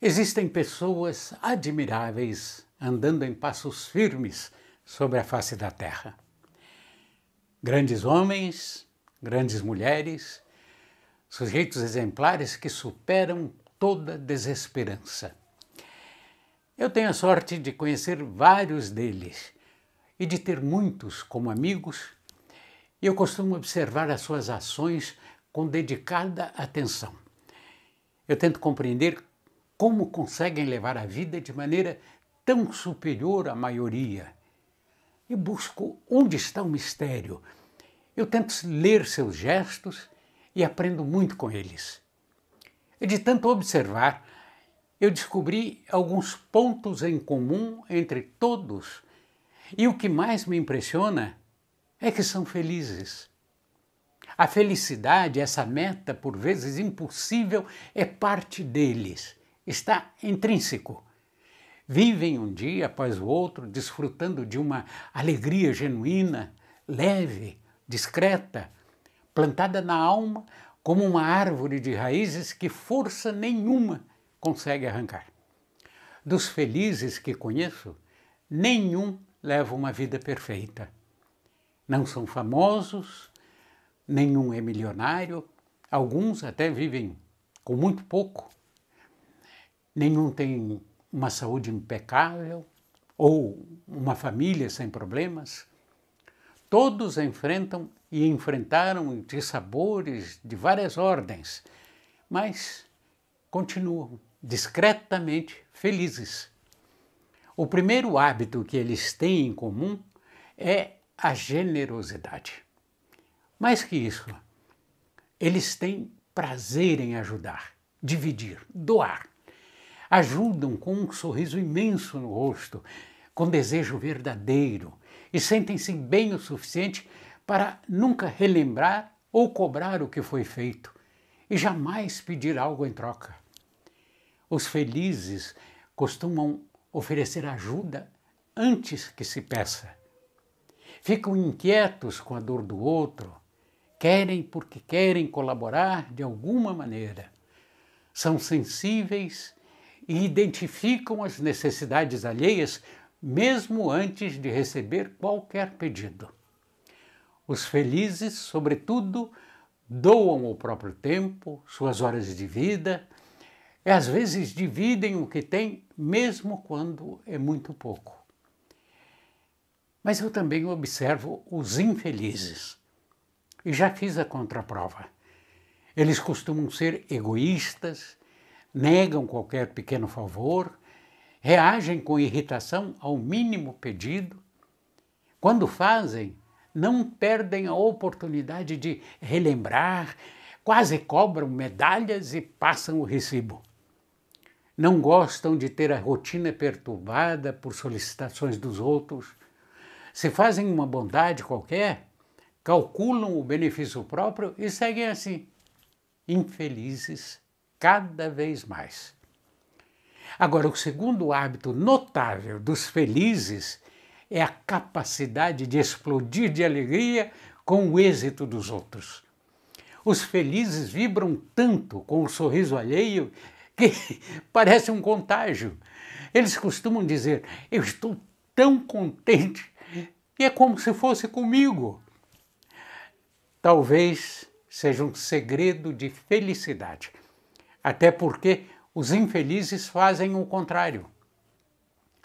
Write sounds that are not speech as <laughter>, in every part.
Existem pessoas admiráveis andando em passos firmes sobre a face da terra. Grandes homens, grandes mulheres, sujeitos exemplares que superam toda desesperança. Eu tenho a sorte de conhecer vários deles e de ter muitos como amigos, e eu costumo observar as suas ações com dedicada atenção. Eu tento compreender como conseguem levar a vida de maneira tão superior à maioria? E busco onde está o mistério. Eu tento ler seus gestos e aprendo muito com eles. E de tanto observar, eu descobri alguns pontos em comum entre todos, e o que mais me impressiona é que são felizes. A felicidade, essa meta por vezes impossível, é parte deles está intrínseco. Vivem um dia após o outro desfrutando de uma alegria genuína, leve, discreta, plantada na alma como uma árvore de raízes que força nenhuma consegue arrancar. Dos felizes que conheço, nenhum leva uma vida perfeita. Não são famosos, nenhum é milionário, alguns até vivem com muito pouco, nenhum tem uma saúde impecável ou uma família sem problemas. Todos enfrentam e enfrentaram dissabores de várias ordens, mas continuam discretamente felizes. O primeiro hábito que eles têm em comum é a generosidade. Mais que isso, eles têm prazer em ajudar, dividir, doar ajudam com um sorriso imenso no rosto, com desejo verdadeiro, e sentem-se bem o suficiente para nunca relembrar ou cobrar o que foi feito e jamais pedir algo em troca. Os felizes costumam oferecer ajuda antes que se peça. Ficam inquietos com a dor do outro, querem porque querem colaborar de alguma maneira. São sensíveis e identificam as necessidades alheias mesmo antes de receber qualquer pedido. Os felizes, sobretudo, doam o próprio tempo, suas horas de vida, e às vezes dividem o que têm, mesmo quando é muito pouco. Mas eu também observo os infelizes, e já fiz a contraprova. Eles costumam ser egoístas, negam qualquer pequeno favor, reagem com irritação ao mínimo pedido. Quando fazem, não perdem a oportunidade de relembrar, quase cobram medalhas e passam o recibo. Não gostam de ter a rotina perturbada por solicitações dos outros. Se fazem uma bondade qualquer, calculam o benefício próprio e seguem assim, infelizes cada vez mais. Agora, o segundo hábito notável dos felizes é a capacidade de explodir de alegria com o êxito dos outros. Os felizes vibram tanto com o sorriso alheio que <laughs> parece um contágio. Eles costumam dizer: Eu estou tão contente e é como se fosse comigo. Talvez seja um segredo de felicidade até porque os infelizes fazem o contrário.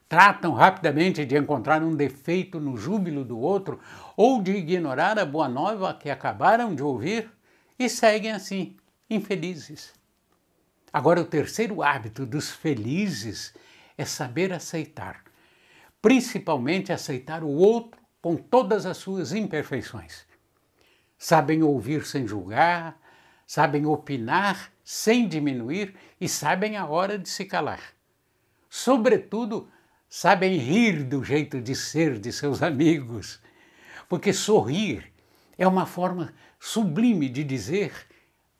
Tratam rapidamente de encontrar um defeito no júbilo do outro ou de ignorar a boa nova que acabaram de ouvir e seguem assim, infelizes. Agora, o terceiro hábito dos felizes é saber aceitar, principalmente aceitar o outro com todas as suas imperfeições. Sabem ouvir sem julgar, sabem opinar sem diminuir e sabem a hora de se calar. Sobretudo, sabem rir do jeito de ser de seus amigos, porque sorrir é uma forma sublime de dizer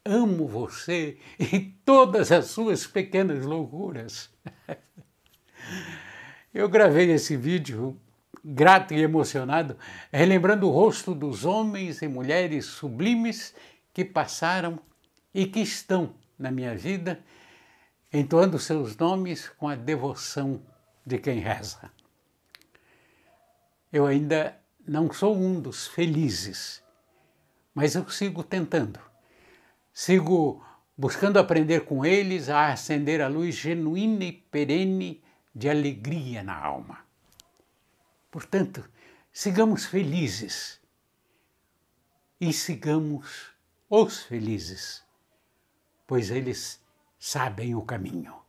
amo você e todas as suas pequenas loucuras. <laughs> Eu gravei esse vídeo grato e emocionado, relembrando o rosto dos homens e mulheres sublimes que passaram e que estão na minha vida, entoando seus nomes com a devoção de quem reza. Eu ainda não sou um dos felizes, mas eu sigo tentando, sigo buscando aprender com eles a acender a luz genuína e perene de alegria na alma. Portanto, sigamos felizes e sigamos os felizes, pois eles sabem o caminho.